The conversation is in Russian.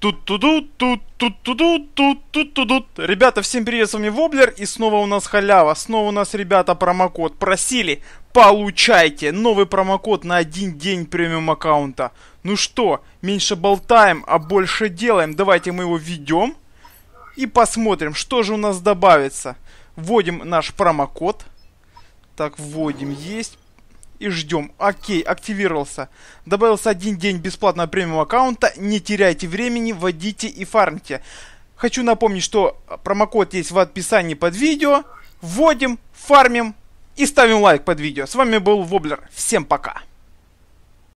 тут туду тут тут туду тут тут туду Ребята, всем привет, с вами Воблер, и снова у нас халява, снова у нас, ребята, промокод. Просили, получайте новый промокод на один день премиум аккаунта. Ну что, меньше болтаем, а больше делаем. Давайте мы его введем и посмотрим, что же у нас добавится. Вводим наш промокод. Так, вводим, есть и ждем. Окей, активировался. Добавился один день бесплатного премиум аккаунта. Не теряйте времени, вводите и фармите. Хочу напомнить, что промокод есть в описании под видео. Вводим, фармим и ставим лайк под видео. С вами был Воблер. Всем пока.